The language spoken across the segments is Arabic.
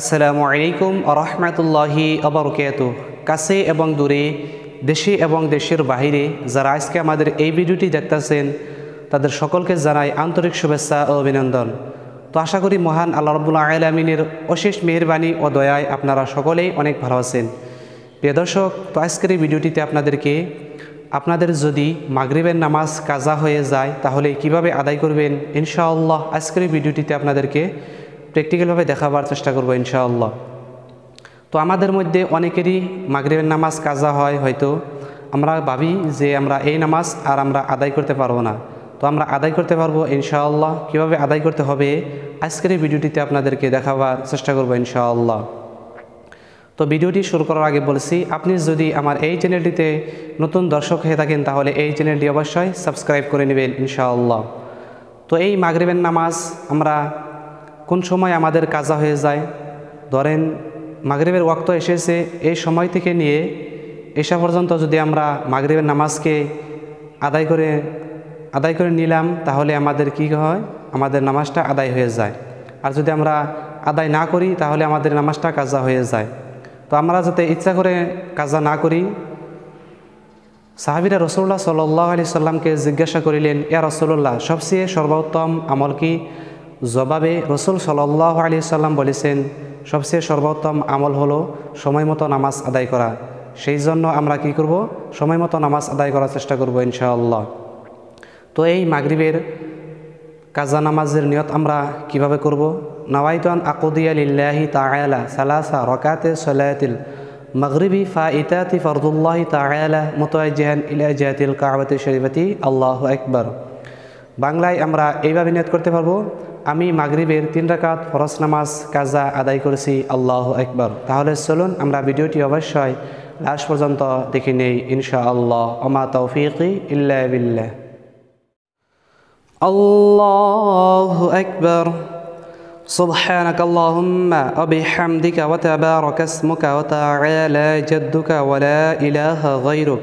আসসালামু আলাইকুম রহমতুল্লাহি আবরকাত কাছে এবং দূরে দেশে এবং দেশের বাহিরে যারা আজকে আমাদের এই ভিডিওটি দেখতেছেন তাদের সকলকে জানাই আন্তরিক শুভেচ্ছা ও অভিনন্দন তো আশা করি মহান আল্লাহ রবুল্লা আলমিনের অশেষ মেহরবানি ও দয়ায় আপনারা সকলেই অনেক ভালো আছেন প্রিয় দর্শক তো আজকের এই ভিডিওটিতে আপনাদেরকে আপনাদের যদি মাগরিবের নামাজ কাজা হয়ে যায় তাহলে কিভাবে আদায় করবেন ইনশাআল্লাহ আজকের এই ভিডিওটিতে আপনাদেরকে প্র্যাকটিক্যালভাবে দেখাবার চেষ্টা করবো ইনশাআল্লাহ তো আমাদের মধ্যে অনেকেরই মাগরীবের নামাজ কাজা হয় হয়তো আমরা ভাবি যে আমরা এই নামাজ আর আমরা আদায় করতে পারবো না তো আমরা আদায় করতে পারবো ইনশাআল্লাহ কীভাবে আদায় করতে হবে আজকের এই ভিডিওটিতে আপনাদেরকে দেখাবার চেষ্টা করবো ইনশাআল্লাহ তো ভিডিওটি শুরু করার আগে বলছি আপনি যদি আমার এই চ্যানেলটিতে নতুন দর্শক হয়ে থাকেন তাহলে এই চ্যানেলটি অবশ্যই সাবস্ক্রাইব করে নেবেন ইনশাআল্লাহ তো এই মাগরীবের নামাজ আমরা কোন সময় আমাদের কাজা হয়ে যায় ধরেন মাগরীবের ওয়াক্ত এসেছে এই সময় থেকে নিয়ে এসা পর্যন্ত যদি আমরা মাগরীবের নামাজকে আদায় করে আদায় করে নিলাম তাহলে আমাদের কি হয় আমাদের নামাজটা আদায় হয়ে যায় আর যদি আমরা আদায় না করি তাহলে আমাদের নামাজটা কাজা হয়ে যায় তো আমরা যাতে ইচ্ছা করে কাজা না করি সাহাবিরা রসল্লাহ সাল্লি সাল্লামকে জিজ্ঞাসা করিলেন ইয়া রসল্লাহ সবচেয়ে সর্বোত্তম আমল কি জবাবে রসুল সাল্লাহ আলি সাল্লাম বলেছেন সবচেয়ে সর্বোত্তম আমল হলো সময় মতো নামাজ আদায় করা সেই জন্য আমরা কি করব সময় মতো নামাজ আদায় করার চেষ্টা করব ইনশাআল্লাহ তো এই মাগরীবের কাজা নামাজের নিয়ত আমরা কিভাবে করব নওয়াইতান আকুদিয়া লিল্লাহি তাআলা সালাসা রকাতে সলায়াতিল মগরিবি ফা ইতাতি ফরদুল্লাহি তাআলা মুতাওয়াজ্জিহান ইলাহ জিয়াতিল কাবাতি শরীফাতি আল্লাহ একবার বাংলায় আমরা এইভাবে নিয়ত করতে পারবো আমি মাগরিবের তিন রাকাত ফরজ নামাজ কাজা আদায় করেছি আল্লাহ একবার তাহলে চলুন আমরা ভিডিওটি অবশ্যই লাস্ট পর্যন্ত দেখে নেই ইনশা আল্লাহ অমা তৌফিকি ইল্লা বিল্লাহ আল্লাহ একবার سبحانك اللهم وبحمدك وتبارك اسمك وتعالى جدك ولا إله غيرك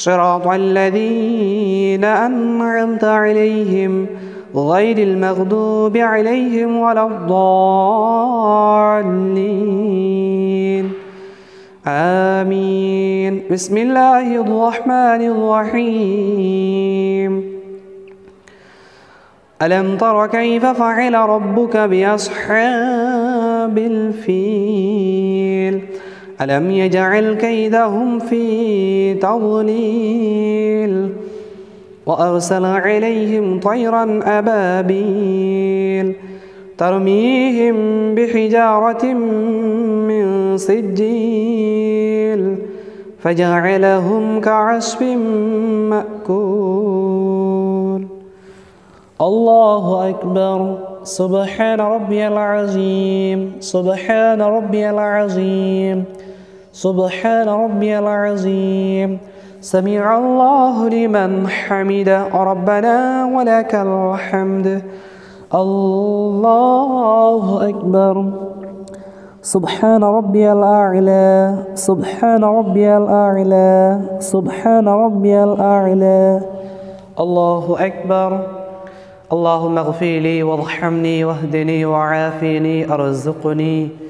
صراط الذين أنعمت عليهم غير المغضوب عليهم ولا الضالين آمين بسم الله الرحمن الرحيم ألم تر كيف فعل ربك بأصحاب الفيل ألم يجعل كيدهم في تضليل وأرسل عليهم طيرا أبابيل ترميهم بحجارة من سجيل فجعلهم كعصف مأكول الله أكبر سبحان ربي العظيم سبحان ربي العظيم سبحان ربي العظيم سمع الله لمن حمد ربنا ولك الحمد الله أكبر سبحان ربي الأعلى سبحان ربي الأعلى سبحان ربي الأعلى الله أكبر اللهم اغفر لي وارحمني واهدني وعافني أرزقني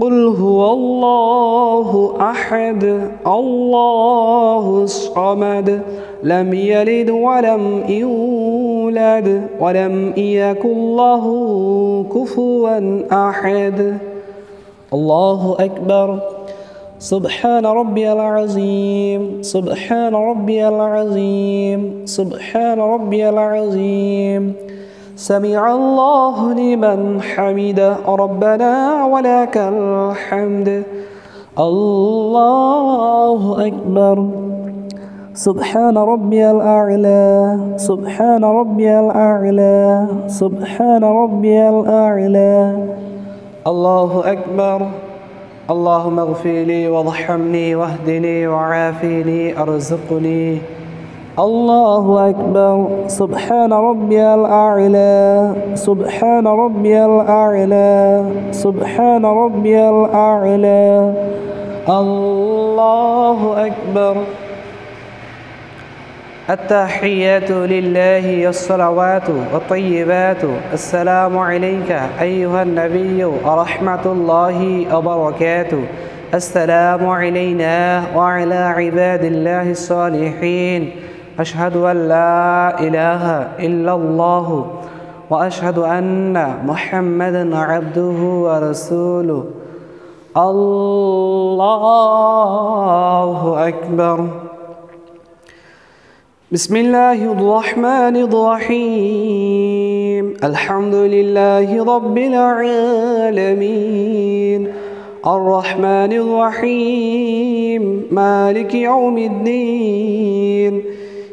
قل هو الله أحد الله الصمد لم يلد ولم يولد ولم يكن له كفوا أحد الله أكبر سبحان ربي العظيم سبحان ربي العظيم سبحان ربي العظيم سمع الله لمن حمده ربنا ولك الحمد الله أكبر سبحان ربي الأعلى سبحان ربي الأعلى سبحان ربي الأعلى الله أكبر اللهم اغفر لي وارحمني واهدني وعافيني أرزقني الله أكبر سبحان ربي الأعلى سبحان ربي الأعلى سبحان ربي الأعلى الله أكبر التحيات لله الصلوات والطيبات السلام عليك أيها النبي ورحمة الله وبركاته السلام علينا وعلى عباد الله الصالحين أشهد أن لا إله إلا الله وأشهد أن محمدا عبده ورسوله الله أكبر بسم الله الرحمن الرحيم الحمد لله رب العالمين الرحمن الرحيم مالك يوم الدين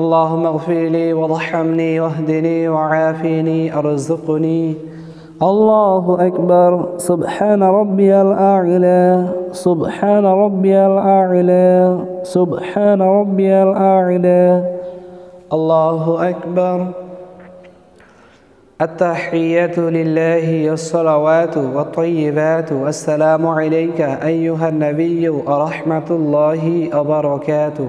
اللهم اغفر لي وارحمني واهدني وعافني ارزقني الله أكبر سبحان ربي الأعلى سبحان ربي الأعلى سبحان ربي الأعلى الله أكبر التحيات لله والصلوات والطيبات والسلام عليك أيها النبي ورحمة الله وبركاته